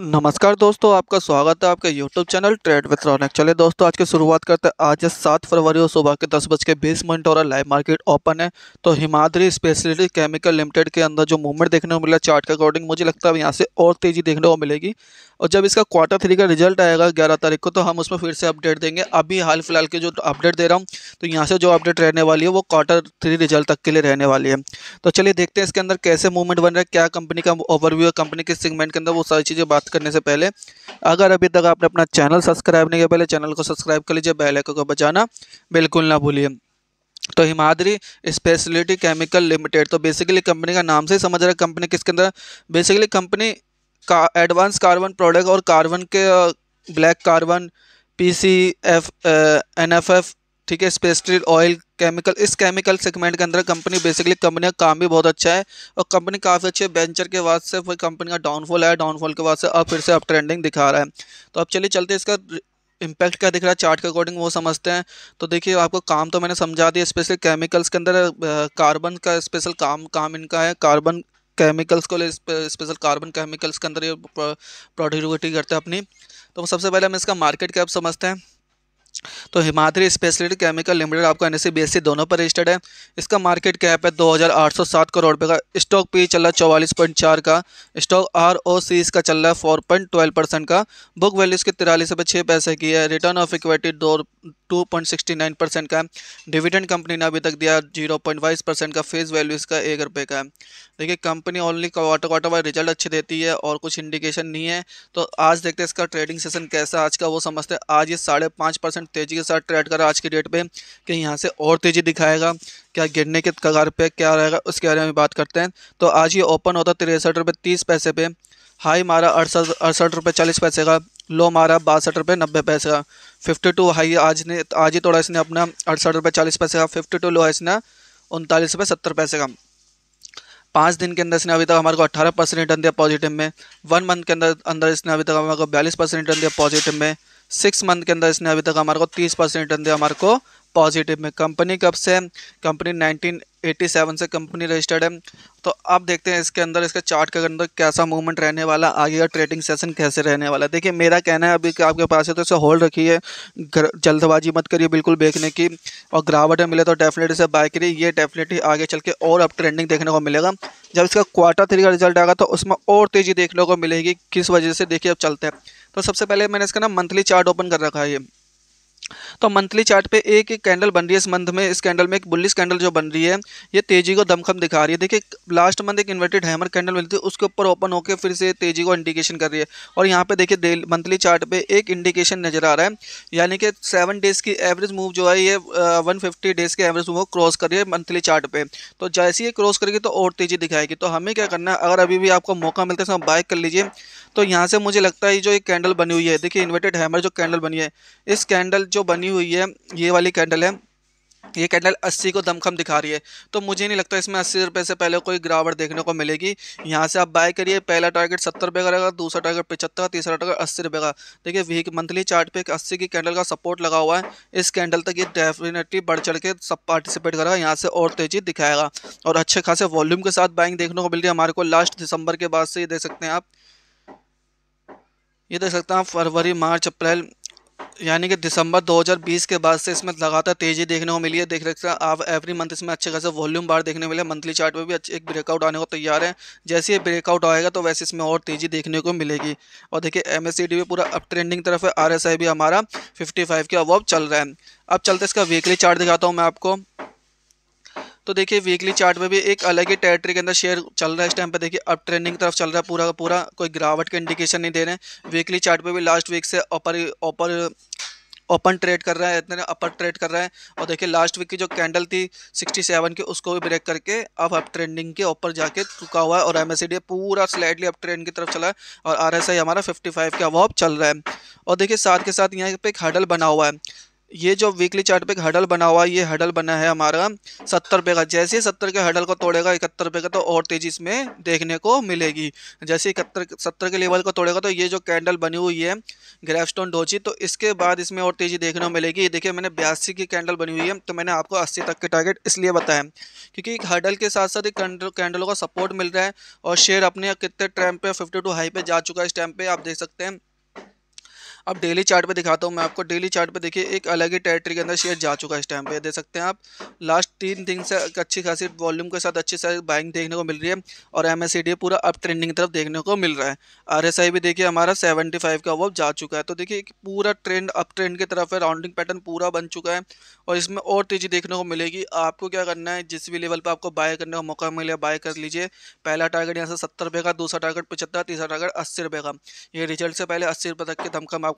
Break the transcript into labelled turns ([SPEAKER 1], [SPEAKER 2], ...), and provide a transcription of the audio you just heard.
[SPEAKER 1] नमस्कार दोस्तों आपका स्वागत है आपके YouTube channel trade with Raunak चले दोस्तों आज की शुरुआत करते हैं आज सात फरवरी और सुबह के दस बज के बीस मिनट और लाइव मार्केट ओपन है तो हिमाद्री स्पेशलिटी केमिकल लिमिटेड के अंदर जो मूवमेंट देखने को मिला चार्ट के अकॉर्डिंग मुझे लगता है यहाँ से और तेज़ी देखने को मिलेगी और जब इसका क्वार्टर थ्री का रिजल्ट आएगा ग्यारह तारीख को तो हम उसमें फिर से अपडेट देंगे अभी हाल फिलहाल के जो अपडेट दे रहा हूँ तो यहाँ से जो अपडेट रहने वाली है वो क्वार्टर थ्री रिजल्ट तक के लिए रहने वाली है तो चलिए देखते हैं इसके अंदर कैसे मूवमेंट बन रहा है क्या कंपनी का ओवरव्यू है कंपनी के सेगमेंट के अंदर वो सारी चीज़ें बात करने से पहले अगर अभी तक आपने अपना चैनल सब्सक्राइब नहीं किया पहले चैनल को सब्सक्राइब कर लीजिए बेल आइकन को बचाना बिल्कुल ना भूलिए तो हिमाद्री स्पेशलिटी केमिकल लिमिटेड तो बेसिकली कंपनी का नाम से ही समझ रहा है कंपनी किसके अंदर बेसिकली कंपनी का एडवांस कार्बन प्रोडक्ट और कार्बन के black carbon P C F N F F ठीक है स्पेस्ट्रील ऑयल केमिकल इस केमिकल सेगमेंट के अंदर कंपनी बेसिकली कंपनी का काम भी बहुत अच्छा है और कंपनी काफ़ी अच्छे वेंचर के बाद से फिर कंपनी का डाउनफॉल है डाउनफॉल के बाद से अब फिर से अब ट्रेंडिंग दिखा रहा है तो अब चलिए चलते इसका इम्पैक्ट क्या दिख रहा है चार्ट के अकॉर्डिंग वो समझते हैं तो देखिए आपको काम तो मैंने समझा दिया स्पेशली केमिकल्स के अंदर कार्बन का स्पेशल काम काम इनका है कार्बन केमिकल्स को ले स्पेशल कार्बन केमिकल्स के अंदर ये प्रोडक्टिविटी करते हैं अपनी तो सबसे पहले हम इसका मार्केट कैप समझते हैं तो हिमाद्री स्पेशलिटी केमिकल लिमिटेड आपका एन एस दोनों पर रजिस्टर्ड है इसका मार्केट कैप है 2807 करोड़ रुपये का स्टॉक पी चल रहा है चौवालीस पॉइंट चार का स्टॉक आर ओ सी इसका चल रहा है फोर पॉइंट परसेंट का बुक वैल्यू इसके तिरालीस रुपये छः पैसे की है रिटर्न ऑफ इक्विटी दो two point sixty nine percent का डिविडेंड कंपनी ने अभी तक दिया जीरो पॉइंट परसेंट का फेस वैल्यू इसका एक रुपये का है देखिए company only quarter quarter wise result अच्छे देती है और कुछ इंडिकेशन नहीं है तो आज देखते हैं इसका ट्रेडिंग सेशन कैसा आज का वो समझते हैं आज ये साढ़े पाँच परसेंट परसेंट तेज़ी के साथ ट्रेड करा आज की डेट पे कि यहाँ से और तेज़ी दिखाएगा क्या गिरने के कगार पे क्या रहेगा उसके बारे में बात करते हैं तो आज ये ओपन होता तिरसठ रुपये तीस पैसे पे हाई मारा अड़सठ अड़सठ रुपये चालीस पैसे का लो मारा बासठ रुपये नब्बे पैसे का फिफ्टी टू हाई आज ने आज ही थोड़ा इसने अपना अड़सठ रुपये चालीस पैसे का फिफ्टी टू लो है इसने उनतालीस रुपये सत्तर पैसे का पाँच दिन के अंदर इसने अभी तक हमारे को अट्ठारह परसेंट रिटर्न दिया पॉजिटिव में वन मंथ के अंदर अंदर इसने अभी तक हमारे को बयालीस परसेंट रिटर्न दिया पॉजिटिव में सिक्स मंथ के अंदर इसने अभी तक हमारे को तीस परसेंट रिटर्न दिया हमारे को पॉजिटिव में कंपनी कब से कंपनी 1987 से कंपनी रजिस्टर्ड है तो अब देखते हैं इसके अंदर इसके चार्ट के अंदर कैसा मूवमेंट रहने वाला आगे का ट्रेडिंग सेशन कैसे रहने वाला देखिए मेरा कहना है अभी कि आपके पास है तो इसे होल्ड रखिए जल्दबाजी मत करिए बिल्कुल बेचने की और गिरावटें मिले तो डेफिनेटली इसे बाय करिए ये डेफिनेटली आगे चल के और अब ट्रेंडिंग देखने को मिलेगा जब इसका क्वार्टर थ्री का रिजल्ट आएगा तो उसमें और तेज़ी देखने को मिलेगी किस वजह से देखिए अब चलते हैं तो सबसे पहले मैंने इसका ना मंथली चार्ट ओपन कर रखा है ये तो मंथली चार्ट पे एक एक कैंडल बन रही है इस मंथ में इस कैंडल में एक बुलिस कैंडल जो बन रही है ये तेजी को दमखम दिखा रही है देखिए लास्ट मंथ एक इन्वर्टेड हैमर कैंडल मिलती है उसके ऊपर ओपन होकर फिर से तेजी को इंडिकेशन कर रही है और यहाँ पे देखिए मंथली चार्ट पे एक इंडिकेशन नजर आ रहा है यानी कि सेवन डेज की एवरेज मूव जो है ये वन फिफ्टी डेज के एवरेज मूव क्रॉस कर रही है मंथली चार्ट पे तो जैसे ये क्रॉस करेगी तो और तेजी दिखाएगी तो हमें क्या करना है अगर अभी भी आपको मौका मिलता है तो बाइक कर लीजिए तो यहाँ से मुझे लगता है जो एक कैंडल बनी हुई है देखिए इन्वर्टेड हैमर जो कैंडल बनी है इस कैंडल जो बनी बनी हुई है ये वाली कैंडल है ये कैंडल 80 को दमखम दिखा रही है तो मुझे नहीं लगता इसमें अस्सी रुपये से पहले कोई गिरावट देखने को मिलेगी यहाँ से आप बाय करिए पहला टारगेट सत्तर रुपये का रहेगा दूसरा टारगेट पचहत्तर का तीसरा टारगेट अस्सी रुपये का देखिए वीक मंथली चार्ट पे अस्सी की कैंडल का सपोर्ट लगा हुआ है इस कैंडल तक ये डेफिनेटली बढ़ चढ़ के सब पार्टिसिपेट करेगा यहाँ से और तेज़ी दिखाएगा और अच्छे खासे वॉल्यूम के साथ बाइंग देखने को मिल रही है हमारे को लास्ट दिसंबर के बाद से ये देख सकते हैं आप ये देख सकते हैं फरवरी मार्च अप्रैल यानी कि दिसंबर 2020 के बाद से इसमें लगातार तेजी देखने को मिली है देख रखते हैं आप एवरी मंथ इसमें अच्छे खासा वॉल्यूम बार देखने मिले मंथली चार्ट में भी अच्छे एक ब्रेकआउट आने को तैयार है जैसे ये ब्रेकआउट आएगा तो वैसे इसमें और तेजी देखने को मिलेगी और देखिए एम एस भी पूरा अप ट्रेंडिंग तरफ है आर भी हमारा फिफ्टी के अवॉब चल रहा है अब चलते इसका वीकली चार्ट दिखाता हूँ मैं आपको तो देखिए वीकली चार्ट में भी एक अलग ही टेरिटरी के अंदर शेयर चल रहा है इस टाइम पे देखिए अब ट्रेंडिंग तरफ चल रहा है पूरा पूरा कोई गिरावट का इंडिकेशन नहीं दे रहे हैं वीकली चार्ट पे भी लास्ट वीक से ऊपर ऊपर ओपन ट्रेड कर रहा है इतने अपर ट्रेड कर रहा है और देखिए लास्ट वीक की जो कैंडल थी 67 की उसको भी ब्रेक करके अब अप ट्रेंडिंग के ऊपर जाके चुका हुआ है और एम पूरा स्लाइडली अप ट्रेंड की तरफ चला है और आर हमारा 55 के अब चल रहा है और देखिए साथ के साथ यहाँ पे एक हडल बना हुआ है ये जो वीकली चार्ट पे हडल बना हुआ है ये हडल बना है हमारा सत्तर रुपये का जैसे ही सत्तर के हडल को तोड़ेगा इकहत्तर रुपये का तो और तेज़ी इसमें देखने को मिलेगी जैसे इकहत्तर सत्तर के लेवल को तोड़ेगा तो ये जो कैंडल बनी हुई है ग्रेफस्टोन डोची तो इसके बाद इसमें और तेज़ी देखने को मिलेगी ये देखिए मैंने बयासी की कैंडल बनी हुई है तो मैंने आपको अस्सी तक के टारगेट इसलिए बताया क्योंकि हडल के साथ साथ एक कैंडलों का सपोर्ट मिल रहा है और शेयर अपने कितने टाइम पर फिफ्टी हाई पे जा चुका है इस टाइम पर आप देख सकते हैं अब डेली चार्ट पे दिखाता हूँ मैं आपको डेली चार्ट पे देखिए एक अलग ही टेरिटरी के अंदर शेयर जा चुका है इस टाइम पे दे सकते हैं आप लास्ट तीन दिन से अच्छी खासी वॉल्यूम के साथ अच्छी सारी बाइंग देखने को मिल रही है और एम पूरा अप ट्रेंडिंग की तरफ देखने को मिल रहा है आर भी देखिए हमारा सेवेंटी का वो जा चुका है तो देखिए पूरा ट्रेंड अप ट्रेंड की तरफ है राउंडिंग पैटर्न पूरा बन चुका है और इसमें और तेज़ी देखने को मिलेगी आपको क्या करना है जिस भी लेवल पर आपको बाय करने का मौका मिले बाय कर लीजिए पहला टारगेट यहाँ से सत्तर रुपये का दूसरा टारगेट पचहत्तर तीसरा टारगेट अस्सी रुपये का ये रिजल्ट से पहले अस्सी रुपये तक के धमकम आपको